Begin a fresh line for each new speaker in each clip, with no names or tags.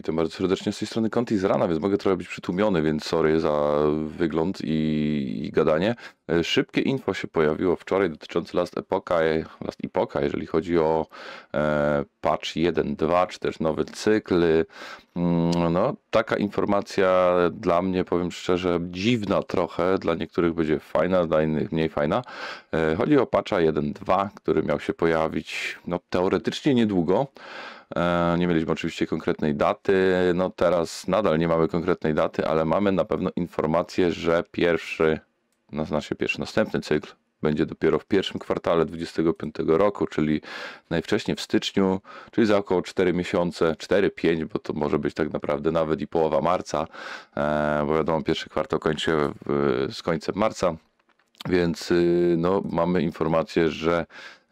witam bardzo serdecznie z tej strony Conti z rana, więc mogę trochę być przytłumiony, więc sorry za wygląd i, i gadanie. E, szybkie info się pojawiło wczoraj dotyczące Last Epoka, e, Last Epoka jeżeli chodzi o e, patch 1.2, czy też nowy cykl. Mm, no, taka informacja dla mnie, powiem szczerze, dziwna trochę, dla niektórych będzie fajna, dla innych mniej fajna. E, chodzi o patcha 1.2, który miał się pojawić no, teoretycznie niedługo. E, nie mieliśmy oczywiście konkretnej daty. No teraz nadal nie mamy konkretnej daty, ale mamy na pewno informację, że pierwszy, no znaczy pierwszy, następny cykl będzie dopiero w pierwszym kwartale 2025 roku, czyli najwcześniej w styczniu, czyli za około 4 miesiące, 4-5, bo to może być tak naprawdę nawet i połowa marca, e, bo wiadomo, pierwszy kwartał kończy się z końcem marca. Więc y, no, mamy informację, że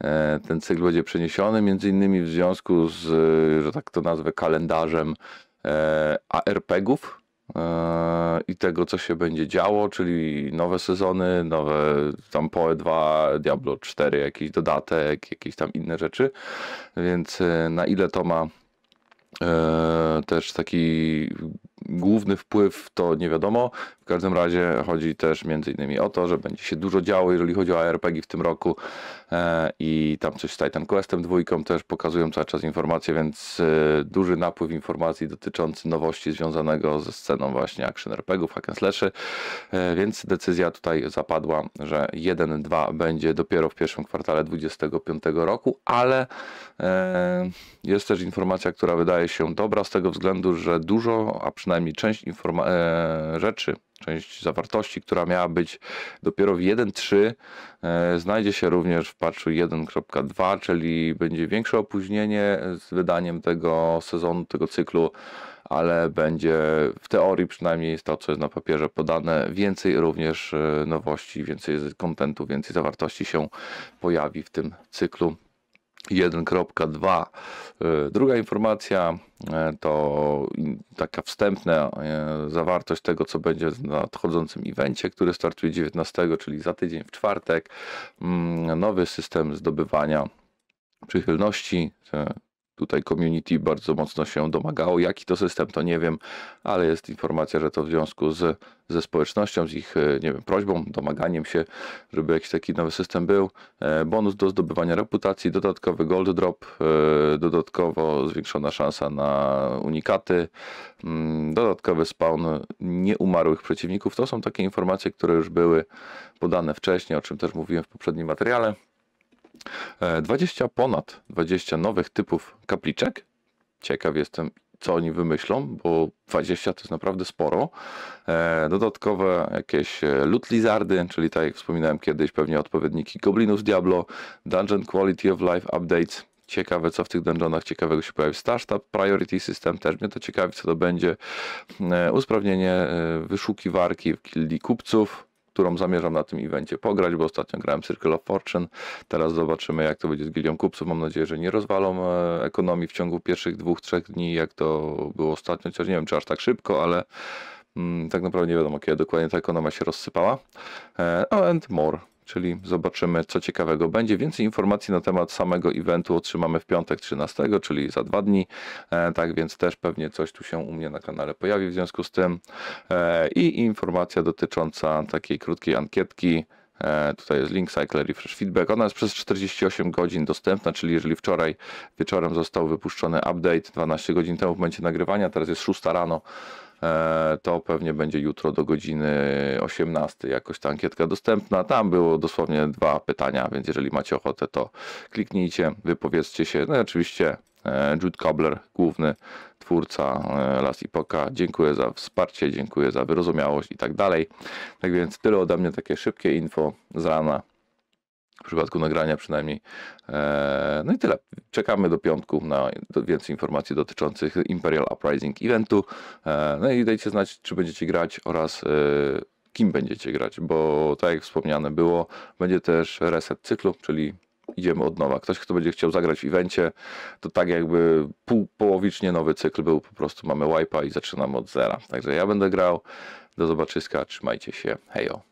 E, ten cykl będzie przeniesiony między innymi w związku z, e, że tak to nazwę, kalendarzem e, ARPGów i tego, co się będzie działo, czyli nowe sezony, nowe tam PoE 2, Diablo 4, jakiś dodatek, jakieś tam inne rzeczy. Więc na ile to ma też taki główny wpływ to nie wiadomo. W każdym razie chodzi też między innymi o to, że będzie się dużo działo, jeżeli chodzi o ARPG w tym roku e, i tam coś z Titan Questem dwójką też pokazują cały czas informacje, więc e, duży napływ informacji dotyczący nowości związanego ze sceną właśnie action RPGów, hack and slashy, e, więc decyzja tutaj zapadła, że 1-2 będzie dopiero w pierwszym kwartale 2025 roku, ale jest też informacja, która wydaje się dobra z tego względu, że dużo, a przynajmniej przynajmniej część e, rzeczy, część zawartości, która miała być dopiero w 1.3, e, znajdzie się również w patchu 1.2, czyli będzie większe opóźnienie z wydaniem tego sezonu, tego cyklu, ale będzie w teorii przynajmniej jest to, co jest na papierze podane, więcej również e, nowości, więcej kontentu, więcej zawartości się pojawi w tym cyklu 1.2. Y, druga informacja y, to taka wstępna y, zawartość tego, co będzie w nadchodzącym evencie, który startuje 19, czyli za tydzień w czwartek. Mm, nowy system zdobywania przychylności tutaj community bardzo mocno się domagało. Jaki to system, to nie wiem, ale jest informacja, że to w związku z, ze społecznością, z ich, e, nie wiem, prośbą, domaganiem się, żeby jakiś taki nowy system był. E, bonus do zdobywania reputacji, dodatkowy gold drop, e, dodatkowo zwiększona szansa na unikaty, mm, dodatkowy spawn nieumarłych przeciwników. To są takie informacje, które już były podane wcześniej, o czym też mówiłem w poprzednim materiale. 20 e, ponad 20 nowych typów kapliczek. Ciekaw jestem, co oni wymyślą, bo 20 to jest naprawdę sporo. E, dodatkowe jakieś e, loot lizardy, czyli tak jak wspominałem kiedyś, pewnie odpowiedniki Goblinów Diablo, Dungeon Quality of Life Updates, ciekawe, co w tych dungeonach ciekawego się pojawi. Startup Priority System też mnie to ciekawi, co to będzie. Usprawnienie wyszukiwarki w gildii kupców którą zamierzam na tym evencie pograć, bo ostatnio grałem Circle of Fortune. Teraz zobaczymy, jak to będzie z gildią kupców. Mam nadzieję, że nie rozwalą e, ekonomii w ciągu pierwszych dwóch, trzech dni, jak to było ostatnio. Chociaż nie wiem, czy aż tak szybko, ale mm, tak naprawdę nie wiadomo, kiedy dokładnie ta ekonomia się rozsypała. E, no, and more czyli zobaczymy, co ciekawego będzie. Więcej informacji na temat samego eventu otrzymamy w piątek 13, czyli za dwa dni, e, tak więc też pewnie coś tu się u mnie na kanale pojawi w związku z tym. E, I informacja dotycząca takiej krótkiej ankietki, e, Tutaj jest link Cycle Refresh Feedback. Ona jest przez 48 godzin dostępna, czyli jeżeli wczoraj wieczorem został wypuszczony update, 12 godzin temu w momencie nagrywania, teraz jest 6 rano, E, to pewnie będzie jutro do godziny 18 jakoś ta ankietka dostępna. Tam było dosłownie dwa pytania, więc jeżeli macie ochotę, to kliknijcie, wypowiedzcie się. No i oczywiście e, Jude Kobler, główny twórca e, Las Ipoka. Dziękuję za wsparcie, dziękuję za wyrozumiałość i tak dalej. Tak więc tyle ode mnie, takie szybkie info z rana w przypadku nagrania przynajmniej. Eee, no i tyle. Czekamy do piątku na więcej informacji dotyczących Imperial Uprising eventu. Eee, no i dajcie znać, czy będziecie grać oraz e, kim będziecie grać, bo tak jak wspomniane było, będzie też reset cyklu, czyli idziemy od nowa. Ktoś, kto będzie chciał zagrać w evencie, to tak jakby pół, połowicznie nowy cykl był, po prostu mamy wipe'a i zaczynamy od zera. Także ja będę grał. Do zobaczyska, trzymajcie się, hejo.